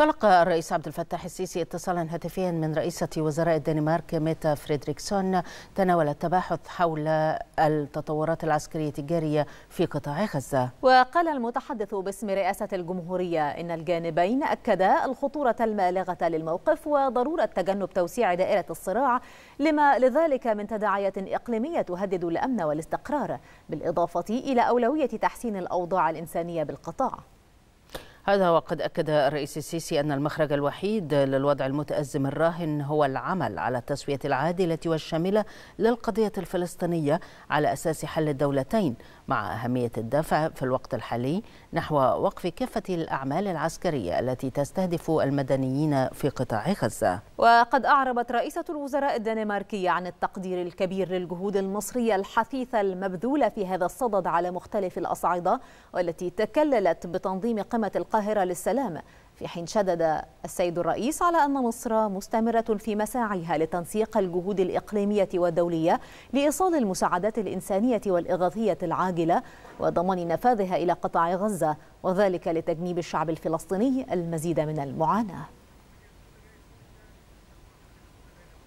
طلق الرئيس عبد الفتاح السيسي اتصالا هاتفيا من رئيسة وزراء الدنمارك ميتا فريدريكسون تناول التباحث حول التطورات العسكرية الجارية في قطاع غزة وقال المتحدث باسم رئاسة الجمهورية إن الجانبين أكدا الخطورة المالغة للموقف وضرورة تجنب توسيع دائرة الصراع لما لذلك من تداعيات إقليمية تهدد الأمن والاستقرار بالإضافة إلى أولوية تحسين الأوضاع الإنسانية بالقطاع هذا وقد أكد الرئيس السيسي أن المخرج الوحيد للوضع المتأزم الراهن هو العمل على التسوية العادلة والشاملة للقضية الفلسطينية على أساس حل الدولتين مع أهمية الدفع في الوقت الحالي نحو وقف كافة الأعمال العسكرية التي تستهدف المدنيين في قطاع غزة وقد أعربت رئيسة الوزراء الدنماركية عن التقدير الكبير للجهود المصرية الحثيثة المبذولة في هذا الصدد على مختلف الأصعدة والتي تكللت بتنظيم قمة القاهرة للسلام في حين شدد السيد الرئيس على أن مصر مستمرة في مساعيها لتنسيق الجهود الإقليمية والدولية لإيصال المساعدات الإنسانية والإغاثية العاجلة وضمان نفاذها إلى قطاع غزة وذلك لتجنيب الشعب الفلسطيني المزيد من المعاناة